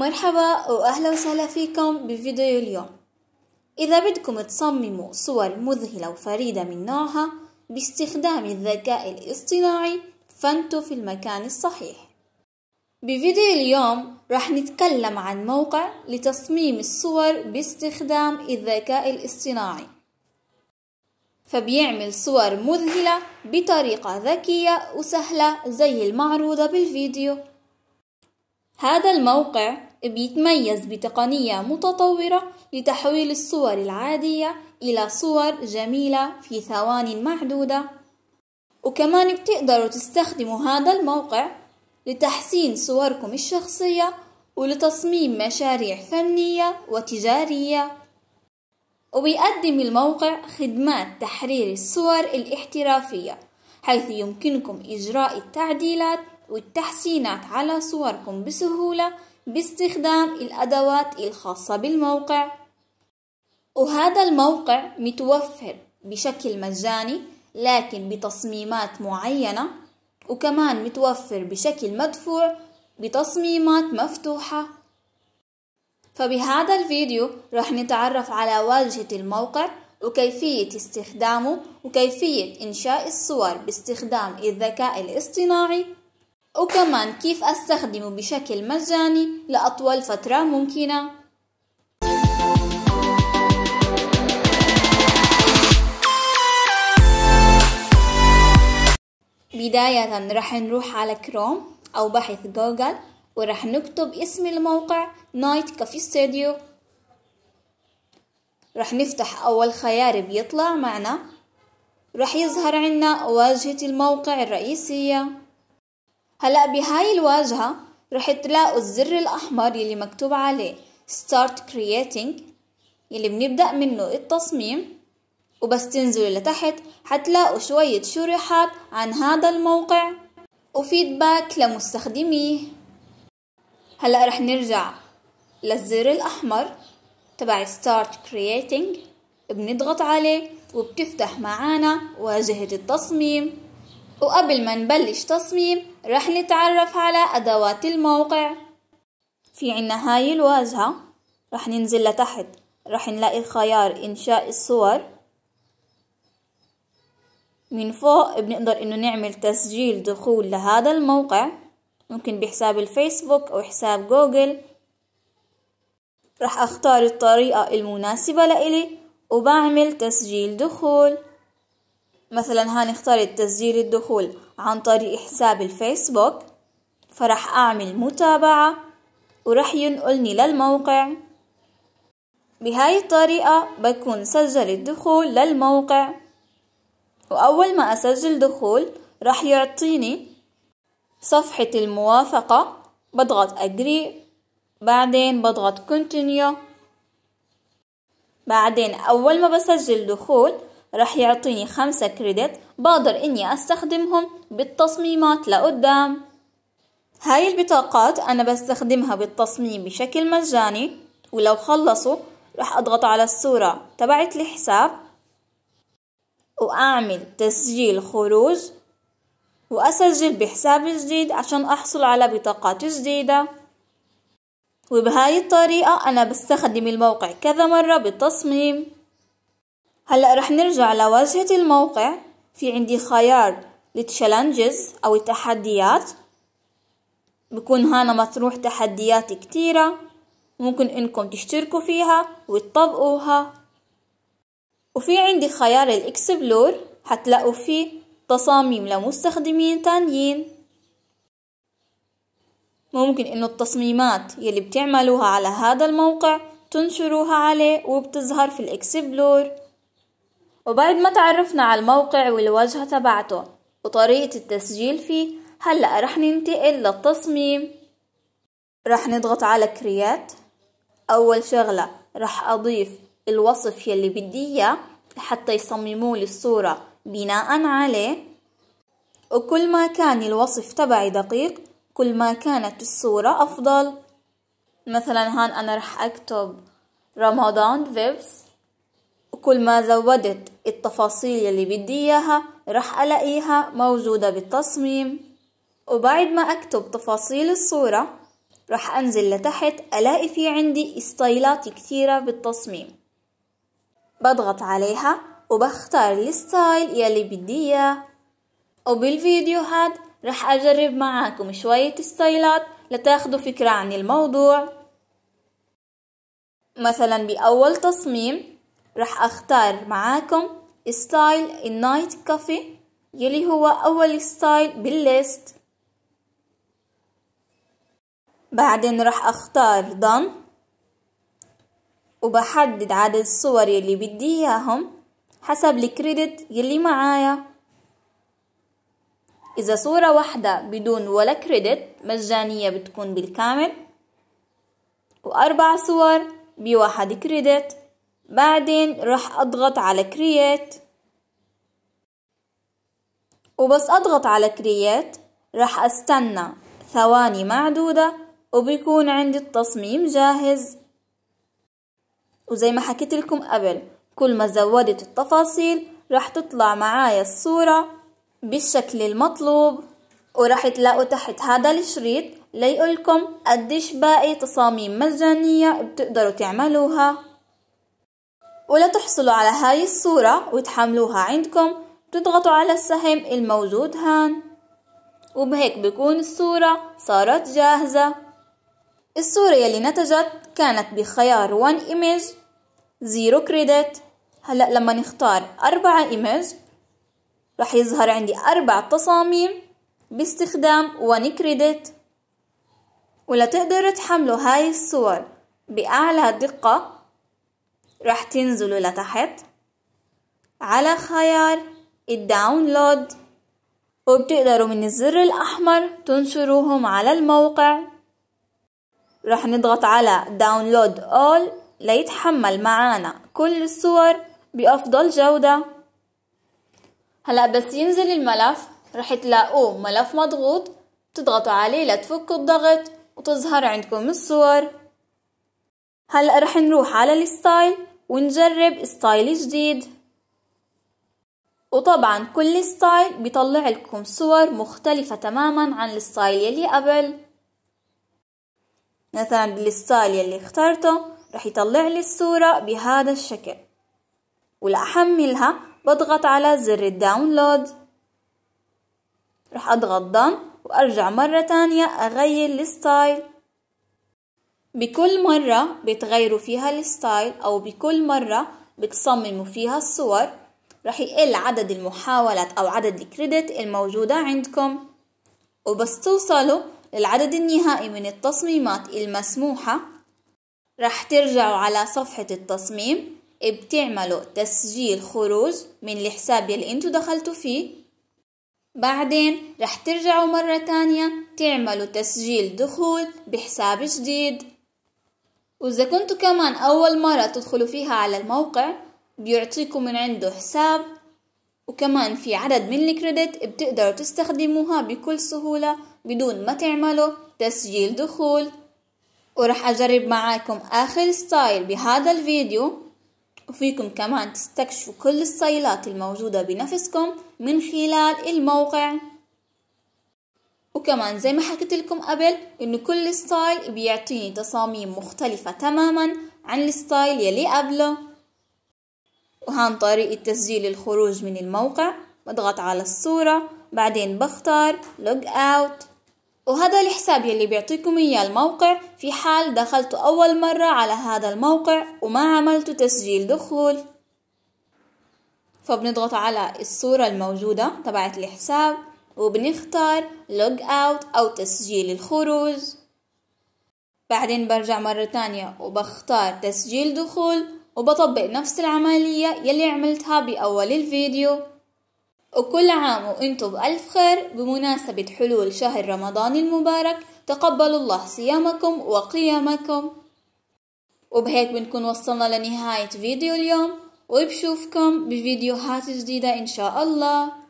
مرحبا وأهلا وسهلا فيكم بفيديو اليوم إذا بدكم تصمموا صور مذهلة وفريدة من نوعها باستخدام الذكاء الاصطناعي فانتوا في المكان الصحيح بفيديو اليوم راح نتكلم عن موقع لتصميم الصور باستخدام الذكاء الاصطناعي فبيعمل صور مذهلة بطريقة ذكية وسهلة زي المعروضة بالفيديو هذا الموقع بيتميز بتقنية متطورة لتحويل الصور العادية إلى صور جميلة في ثوان معدودة وكمان بتقدروا تستخدموا هذا الموقع لتحسين صوركم الشخصية ولتصميم مشاريع فنية وتجارية وبيقدم الموقع خدمات تحرير الصور الاحترافية حيث يمكنكم إجراء التعديلات والتحسينات على صوركم بسهولة باستخدام الأدوات الخاصة بالموقع وهذا الموقع متوفر بشكل مجاني لكن بتصميمات معينة وكمان متوفر بشكل مدفوع بتصميمات مفتوحة فبهذا الفيديو راح نتعرف على واجهة الموقع وكيفية استخدامه وكيفية إنشاء الصور باستخدام الذكاء الاصطناعي وكمان كيف أستخدمه بشكل مجاني لأطول فترة ممكنة بداية رح نروح على كروم أو بحث جوجل ورح نكتب اسم الموقع نايت كافي ستوديو رح نفتح أول خيار بيطلع معنا رح يظهر عنا واجهة الموقع الرئيسية هلأ بهاي الواجهة رح تلاقوا الزر الأحمر يلي مكتوب عليه Start Creating يلي بنبدأ منه التصميم وبس تنزلوا لتحت حتلاقوا شوية شروحات عن هذا الموقع وفيدباك لمستخدميه هلأ رح نرجع للزر الأحمر تبع Start Creating بنضغط عليه وبتفتح معانا واجهة التصميم وقبل ما نبلش تصميم رح نتعرف على أدوات الموقع في عنا هاي الواجهة رح ننزل لتحت رح نلاقي خيار إنشاء الصور من فوق بنقدر إنه نعمل تسجيل دخول لهذا الموقع ممكن بحساب الفيسبوك أو حساب جوجل رح أختار الطريقة المناسبة لإلي وبعمل تسجيل دخول مثلا اخترت تسجيل الدخول عن طريق حساب الفيسبوك فرح أعمل متابعة ورح ينقلني للموقع بهاي الطريقة بكون سجل الدخول للموقع وأول ما أسجل دخول رح يعطيني صفحة الموافقة بضغط أجري بعدين بضغط continue بعدين أول ما بسجل دخول راح يعطيني خمسة كريدت بقدر اني استخدمهم بالتصميمات لقدام هاي البطاقات انا بستخدمها بالتصميم بشكل مجاني ولو خلصوا راح اضغط على الصورة تبعت الحساب واعمل تسجيل خروج واسجل بحساب جديد عشان احصل على بطاقات جديدة وبهاي الطريقة انا بستخدم الموقع كذا مرة بالتصميم هلأ رح نرجع لواجهة الموقع في عندي خيار للتشالنجز أو التحديات بكون هنا مطروح تحديات كتيرة ممكن إنكم تشتركوا فيها وتطبقوها وفي عندي خيار الإكسبلور هتلاقوا فيه تصاميم لمستخدمين تانيين ممكن إنه التصميمات يلي بتعملوها على هذا الموقع تنشروها عليه وبتظهر في الإكسبلور وبعد ما تعرفنا على الموقع والواجهة تبعته وطريقة التسجيل فيه هلأ رح ننتقل للتصميم رح نضغط على كريات أول شغلة رح أضيف الوصف يلي بدي إياه حتى يصمموا لي الصورة بناء عليه وكل ما كان الوصف تبعي دقيق كل ما كانت الصورة أفضل مثلا هان أنا رح أكتب رمضان فيبس وكل ما زودت التفاصيل يلي بدي إياها رح ألاقيها موجودة بالتصميم وبعد ما أكتب تفاصيل الصورة رح أنزل لتحت ألاقي في عندي ستايلات كثيرة بالتصميم بضغط عليها وبختار الستايل يلي بدي إياه وبالفيديو هاد رح أجرب معاكم شوية ستايلات لتاخدوا فكرة عن الموضوع مثلا بأول تصميم رح أختار معاكم ستايل النايت كافي يلي هو أول ستايل بالليست بعدين راح أختار دان وبحدد عدد الصور يلي بدي إياهم حسب الكريدت يلي معايا إذا صورة واحدة بدون ولا كريدت مجانية بتكون بالكامل وأربع صور بواحد كريدت بعدين راح اضغط على كرييت وبس اضغط على كرييت راح استنى ثواني معدودة وبيكون عندي التصميم جاهز وزي ما حكيت لكم قبل كل ما زودت التفاصيل راح تطلع معايا الصورة بالشكل المطلوب وراح تلاقوا تحت هذا الشريط ليقولكم قديش باقي تصاميم مجانية بتقدروا تعملوها ولا تحصلوا على هاي الصورة وتحملوها عندكم تضغطوا على السهم الموجود هان وبهيك بكون الصورة صارت جاهزة الصورة يلي نتجت كانت بخيار one image zero credit هلأ لما نختار أربعة image رح يظهر عندي أربع تصاميم باستخدام one credit ولتقدروا تحملوا هاي الصور بأعلى دقة راح تنزلوا لتحت على خيار الداونلود وبتقدروا من الزر الأحمر تنشروهم على الموقع راح نضغط على داونلود أول ليتحمل معانا كل الصور بأفضل جودة هلأ بس ينزل الملف راح تلاقوه ملف مضغوط تضغطوا عليه لتفكوا الضغط وتظهر عندكم الصور هلأ راح نروح على الستايل ونجرب ستايل جديد وطبعا كل ستايل بيطلع لكم صور مختلفة تماما عن الستايل يلي قبل مثلا بالستايل يلي اخترته رح يطلع لي الصورة بهذا الشكل ولأحملها بضغط على زر الداونلود رح أضغط دان وأرجع مرة تانية أغير الستايل بكل مرة بتغيروا فيها الستايل أو بكل مرة بتصمموا فيها الصور رح يقل عدد المحاولات أو عدد الكريدت الموجودة عندكم وبس توصلوا للعدد النهائي من التصميمات المسموحة رح ترجعوا على صفحة التصميم بتعملوا تسجيل خروج من الحساب يلي انتو دخلتوا فيه بعدين رح ترجعوا مرة تانية تعملوا تسجيل دخول بحساب جديد وإذا كنتوا كمان أول مرة تدخلوا فيها على الموقع بيعطيكم من عنده حساب وكمان في عدد من الكريدت بتقدروا تستخدموها بكل سهولة بدون ما تعملوا تسجيل دخول ورح أجرب معاكم آخر ستايل بهذا الفيديو وفيكم كمان تستكشفوا كل الستايلات الموجودة بنفسكم من خلال الموقع وكمان زي ما حكيت لكم قبل انه كل ستايل بيعطيني تصاميم مختلفة تماما عن الستايل يلي قبله وهان طريقة تسجيل الخروج من الموقع بضغط على الصورة بعدين بختار لوج اوت وهذا الحساب يلي بيعطيكم إياه الموقع في حال دخلتوا أول مرة على هذا الموقع وما عملتوا تسجيل دخول فبنضغط على الصورة الموجودة تبعت الحساب وبنختار لوج اوت او تسجيل الخروج بعدين برجع مرة تانية وبختار تسجيل دخول وبطبق نفس العملية يلي عملتها بأول الفيديو وكل عام وانتم بألف خير بمناسبة حلول شهر رمضان المبارك تقبل الله صيامكم وقيامكم وبهيك بنكون وصلنا لنهاية فيديو اليوم وبشوفكم بفيديوهات جديدة إن شاء الله